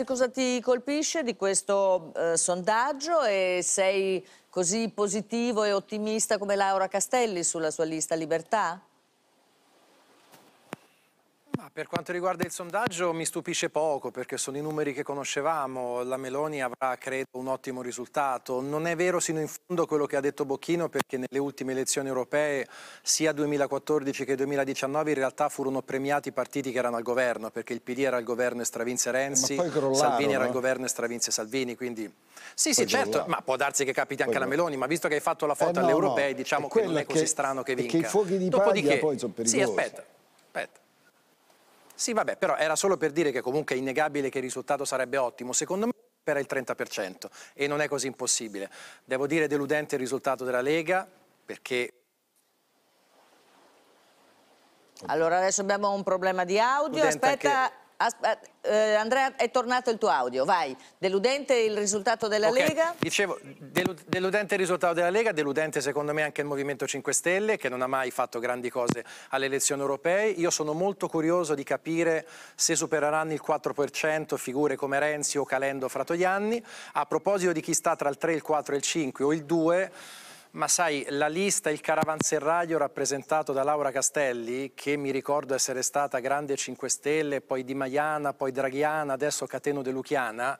Che Cosa ti colpisce di questo eh, sondaggio e sei così positivo e ottimista come Laura Castelli sulla sua lista Libertà? Ma per quanto riguarda il sondaggio mi stupisce poco perché sono i numeri che conoscevamo, la Meloni avrà credo un ottimo risultato, non è vero sino in fondo quello che ha detto Bocchino perché nelle ultime elezioni europee sia 2014 che 2019 in realtà furono premiati i partiti che erano al governo perché il PD era al governo e stravinse eh, Renzi, Salvini era al eh. governo e stravinse Salvini, quindi sì sì certo, ma può darsi che capiti anche poi alla Meloni, ma visto che hai fatto la eh, foto eh, no, alle europee diciamo che non è così che, strano che vinca. Che i fuochi di Dopodiché, paglia poi sono pericolosi. Sì aspetta, aspetta. Sì, vabbè, però era solo per dire che comunque è innegabile che il risultato sarebbe ottimo. Secondo me era il 30% e non è così impossibile. Devo dire deludente il risultato della Lega perché... Allora adesso abbiamo un problema di audio, deludente aspetta... Anche... Aspetta, eh, Andrea, è tornato il tuo audio, vai. Deludente il risultato della okay. Lega? Dicevo, delu deludente il risultato della Lega, deludente secondo me anche il Movimento 5 Stelle, che non ha mai fatto grandi cose alle elezioni europee. Io sono molto curioso di capire se supereranno il 4% figure come Renzi o Calendo fra Toglianni. A proposito di chi sta tra il 3, il 4 e il 5 o il 2... Ma sai, la lista, il caravanserraglio rappresentato da Laura Castelli, che mi ricordo essere stata grande 5 Stelle, poi Di Maiana, poi Draghiana, adesso Cateno De Luchiana,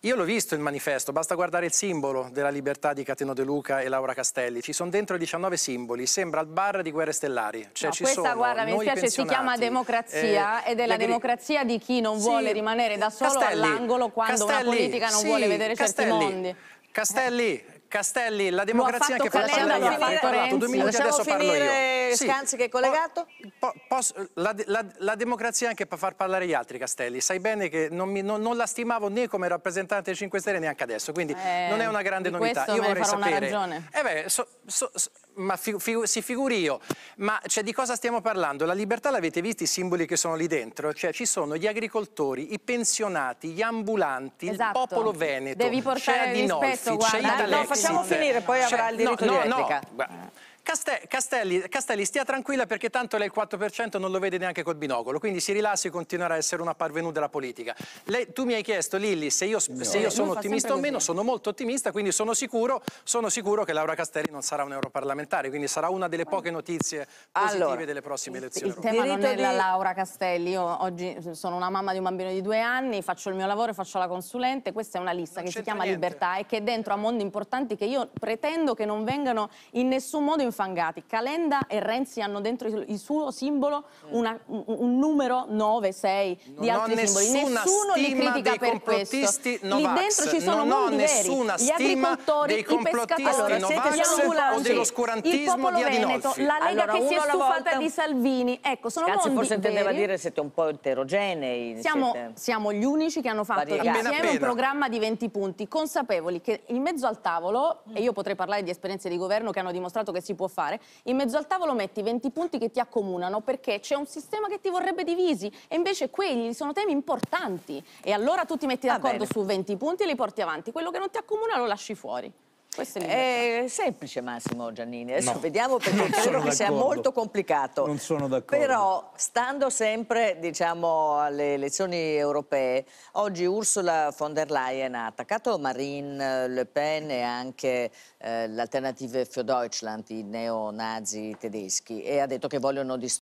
io l'ho visto il manifesto, basta guardare il simbolo della libertà di Cateno De Luca e Laura Castelli. Ci sono dentro 19 simboli, sembra il bar di Guerre Stellari. Cioè, no, ci questa, guarda, mi spiace, si chiama democrazia eh, ed è la democrazia di chi non vuole rimanere da solo all'angolo quando Castelli, una politica non sì, vuole vedere Castelli, certi mondi. Castelli, eh. Castelli, la democrazia che Calenda, lei ha fatto parlato due minuti, Lasciamo adesso parlo io. Scanzi che è collegato? Po, po, la, la, la, democrazia anche per far parlare gli altri, Castelli. Sai bene che non, mi, non, non la stimavo né come rappresentante dei 5 Stelle neanche adesso, quindi eh, non è una grande novità. Io vorrei sapere. ragione. Eh beh, so, So, so, ma fi, fi, si figuri io, ma cioè, di cosa stiamo parlando? La libertà l'avete visto i simboli che sono lì dentro? Cioè ci sono gli agricoltori, i pensionati, gli ambulanti, esatto. il popolo veneto, Devi portare c'è Adinolfi, rispetto, c'è Italexit. No, facciamo finire, poi avrà il diritto no, no, di replica. No, Castelli, Castelli, Castelli, stia tranquilla perché tanto lei il 4% non lo vede neanche col binocolo, quindi si rilassi e continuerà a essere una parvenuta della politica. Lei, tu mi hai chiesto, Lilli, se io, no. se io eh, sono ottimista o meno, sono molto ottimista, quindi sono sicuro, sono sicuro, che Laura Castelli non sarà un europarlamentare, quindi sarà una delle poche notizie positive allora, delle prossime elezioni. Il, il tema non è la Laura Castelli, io oggi sono una mamma di un bambino di due anni, faccio il mio lavoro, faccio la consulente, questa è una lista non che si chiama niente. Libertà e che è dentro a mondi importanti che io pretendo che non vengano in nessun modo informati infangati. Calenda e Renzi hanno dentro il suo simbolo una, un numero 9, 6 di altri simboli. Nessuno li critica per questo. Lì dentro ci sono non mondi veri, gli agricoltori, i pescatori, allora, gli ambulanti, il popolo veneto, la Lega allora, che si è stufata di Salvini. Ecco, sono Scazzi, mondi forse intendeva dire siete un po' eterogenei. Siamo, siete... siamo gli unici che hanno fatto Variegati. insieme un programma di 20 punti, consapevoli che in mezzo al tavolo, e io potrei parlare di esperienze di governo che hanno dimostrato che si può può fare, in mezzo al tavolo metti 20 punti che ti accomunano perché c'è un sistema che ti vorrebbe divisi e invece quelli sono temi importanti e allora tu ti metti d'accordo su 20 punti e li porti avanti, quello che non ti accomuna lo lasci fuori. Questo è, è eh, semplice Massimo Giannini, adesso no. vediamo perché credo che sia molto complicato. Non sono d'accordo. Però stando sempre diciamo, alle elezioni europee, oggi Ursula von der Leyen ha attaccato Marine eh, Le Pen e anche eh, l'alternative für Deutschland, i neonazi tedeschi, e ha detto che vogliono distruggere